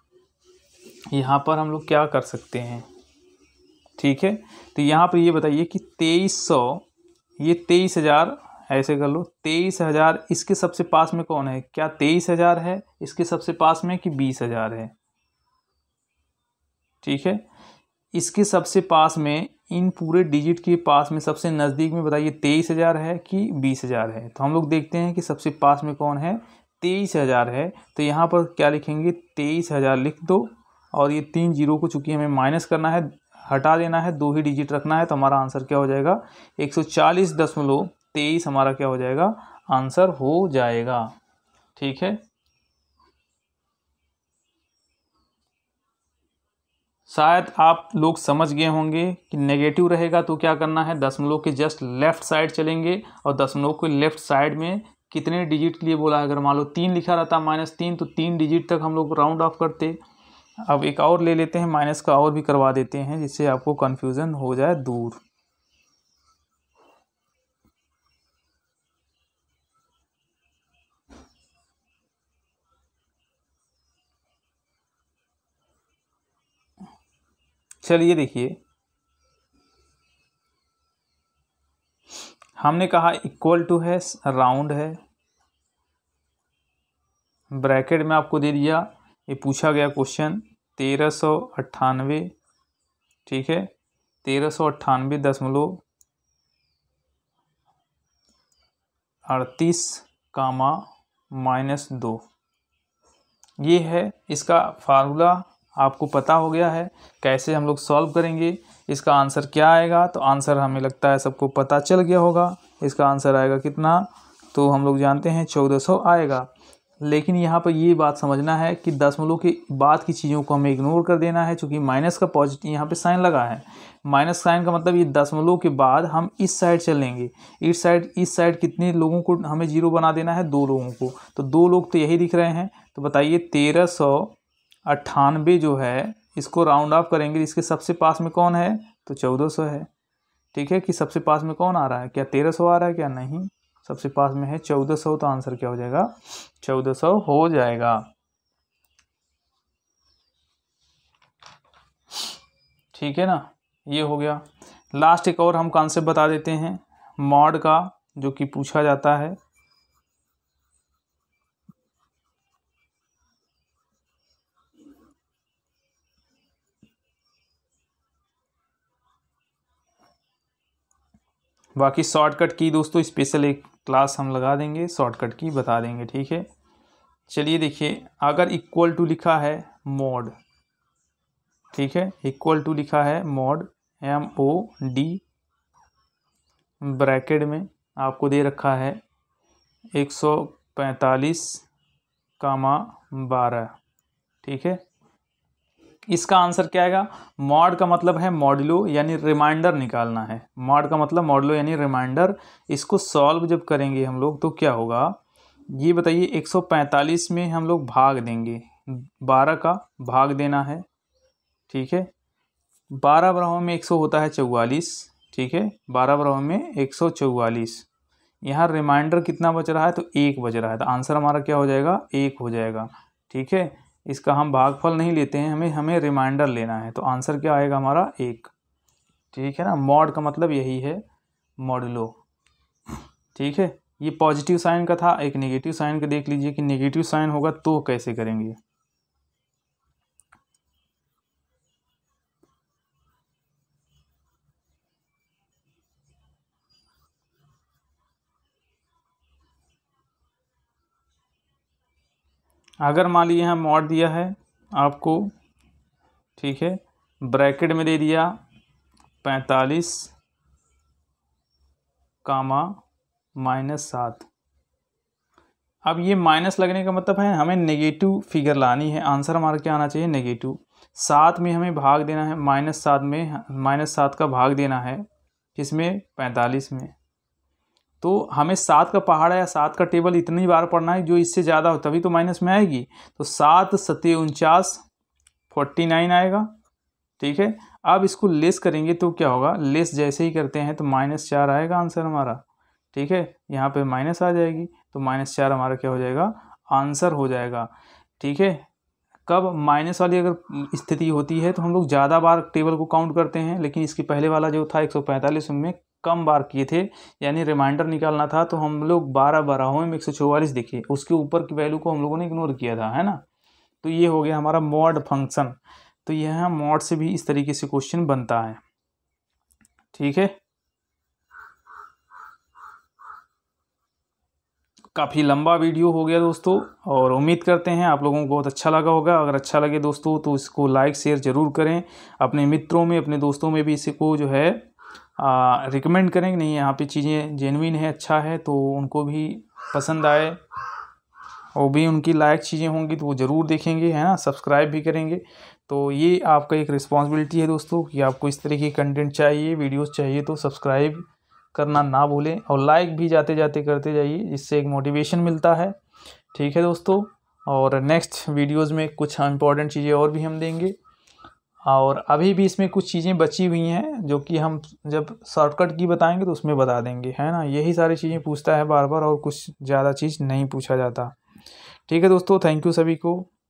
यहाँ पर हम लोग क्या कर सकते हैं ठीक है तो यहाँ पर ये बताइए कि तेईस सौ ये तेईस हज़ार ऐसे कर लो तेईस हज़ार इसके सबसे पास में कौन है क्या तेईस हज़ार है इसके सबसे पास में कि बीस हज़ार है ठीक है इसके सबसे पास में इन पूरे डिजिट के पास में सबसे नज़दीक में बताइए तेईस हज़ार है कि बीस हज़ार है तो हम लोग देखते हैं कि सबसे पास में कौन है तेईस हज़ार है तो यहाँ पर क्या लिखेंगे तेईस हज़ार लिख दो और ये तीन जीरो को चूँकि हमें माइनस करना है हटा देना है दो ही डिजिट रखना है तो हमारा आंसर क्या हो जाएगा एक सौ चालीस दशमलव तेईस हमारा क्या हो जाएगा आंसर हो जाएगा ठीक है शायद आप लोग समझ गए होंगे कि नेगेटिव रहेगा तो क्या करना है दशमलव के जस्ट लेफ्ट साइड चलेंगे और दशमलव के लेफ्ट साइड में कितने डिजिट के लिए बोला है अगर मान लो तीन लिखा रहता माइनस तीन तो तीन डिजिट तक हम लोग राउंड ऑफ करते अब एक और ले लेते हैं माइनस का और भी करवा देते हैं जिससे आपको कन्फ्यूज़न हो जाए दूर चलिए देखिए हमने कहा इक्वल टू है राउंड है ब्रैकेट में आपको दे दिया ये पूछा गया क्वेश्चन तेरह सौ अट्ठानवे ठीक है तेरह सौ अट्ठानवे दशमलव अड़तीस कामा माइनस दो ये है इसका फार्मूला आपको पता हो गया है कैसे हम लोग सॉल्व करेंगे इसका आंसर क्या आएगा तो आंसर हमें लगता है सबको पता चल गया होगा इसका आंसर आएगा कितना तो हम लोग जानते हैं चौदह सौ आएगा लेकिन यहाँ पर ये बात समझना है कि दसमलव के बाद की चीज़ों को हमें इग्नोर कर देना है चूँकि माइनस का पॉजिटिव यहाँ पे साइन लगा है माइनस साइन का मतलब ये दसमलव के बाद हम इस साइड चलेंगे इस साइड इस साइड कितने लोगों को हमें जीरो बना देना है दो लोगों को तो दो लोग तो यही दिख रहे हैं तो बताइए तेरह सौ अट्ठानबे जो है इसको राउंड ऑफ करेंगे तो इसके सबसे पास में कौन है तो चौदह सौ है ठीक है कि सबसे पास में कौन आ रहा है क्या तेरह सौ आ रहा है क्या नहीं सबसे पास में है चौदह सौ तो आंसर क्या हो जाएगा चौदह सौ हो जाएगा ठीक है ना ये हो गया लास्ट एक और हम कॉन्सेप्ट बता देते हैं मॉड का जो कि पूछा जाता है बाकी शॉर्टकट की दोस्तों स्पेशल एक क्लास हम लगा देंगे शॉर्टकट की बता देंगे ठीक है चलिए देखिए अगर इक्वल टू लिखा है मोड ठीक है इक्वल टू लिखा है mod M O D bracket में आपको दे रखा है एक सौ पैंतालीस कामा बारह ठीक है इसका आंसर क्या आएगा मॉड का मतलब है मॉडलो यानी रिमाइंडर निकालना है मॉड का मतलब मॉडलो यानी रिमाइंडर इसको सॉल्व जब करेंगे हम लोग तो क्या होगा ये बताइए 145 में हम लोग भाग देंगे 12 का भाग देना है ठीक है 12 बराबर में 100 होता है चौवालीस ठीक है 12 बराबर में 144 यहाँ रिमाइंडर कितना बच रहा है तो एक बच रहा है तो आंसर हमारा क्या हो जाएगा एक हो जाएगा ठीक है इसका हम भागफल नहीं लेते हैं हमें हमें रिमाइंडर लेना है तो आंसर क्या आएगा हमारा एक ठीक है ना मॉड का मतलब यही है मॉडुलो ठीक है ये पॉजिटिव साइन का था एक नेगेटिव साइन का देख लीजिए कि नेगेटिव साइन होगा तो कैसे करेंगे अगर मान लीजिए यहाँ मॉड दिया है आपको ठीक है ब्रैकेट में दे दिया पैंतालीस कामा माइनस सात अब ये माइनस लगने का मतलब है हमें नेगेटिव फिगर लानी है आंसर हमारा क्या आना चाहिए नेगेटिव सात में हमें भाग देना है माइनस सात में माइनस सात का भाग देना है किसमें पैंतालीस में तो हमें सात का पहाड़ या सात का टेबल इतनी बार पढ़ना है जो इससे ज़्यादा हो तभी तो माइनस में आएगी तो सात सत्य उनचास फोर्टी नाइन आएगा ठीक है अब इसको लेस करेंगे तो क्या होगा लेस जैसे ही करते हैं तो माइनस चार आएगा आंसर हमारा ठीक है यहाँ पे माइनस आ जाएगी तो माइनस चार हमारा क्या हो जाएगा आंसर हो जाएगा ठीक है कब माइनस वाली अगर स्थिति होती है तो हम लोग ज़्यादा बार टेबल को काउंट करते हैं लेकिन इसके पहले वाला जो था एक पैंतालीस में कम बार किए थे यानी रिमाइंडर निकालना था तो हम लोग बारह बारहों में एक सौ चौवालीस दिखे उसके ऊपर की वैल्यू को हम लोगों ने इग्नोर किया था है ना तो ये हो गया हमारा मॉड फंक्शन तो यह मॉड से भी इस तरीके से क्वेश्चन बनता है ठीक है काफ़ी लंबा वीडियो हो गया दोस्तों और उम्मीद करते हैं आप लोगों को बहुत अच्छा लगा होगा अगर अच्छा लगे दोस्तों तो इसको लाइक शेयर ज़रूर करें अपने मित्रों में अपने दोस्तों में भी इसको जो है रिकमेंड करें नहीं यहाँ पे चीज़ें जेनविन है अच्छा है तो उनको भी पसंद आए और भी उनकी लायक चीज़ें होंगी तो वो ज़रूर देखेंगे है ना सब्सक्राइब भी करेंगे तो ये आपका एक रिस्पॉन्सिबिलिटी है दोस्तों कि आपको इस तरह की कंटेंट चाहिए वीडियोस चाहिए तो सब्सक्राइब करना ना भूलें और लाइक भी जाते जाते करते जाइए जिससे एक मोटिवेशन मिलता है ठीक है दोस्तों और नेक्स्ट वीडियोज़ में कुछ इंपॉर्टेंट चीज़ें और भी हम देंगे और अभी भी इसमें कुछ चीज़ें बची हुई हैं जो कि हम जब शॉर्टकट की बताएंगे तो उसमें बता देंगे है ना यही सारी चीज़ें पूछता है बार बार और कुछ ज़्यादा चीज़ नहीं पूछा जाता ठीक है दोस्तों थैंक यू सभी को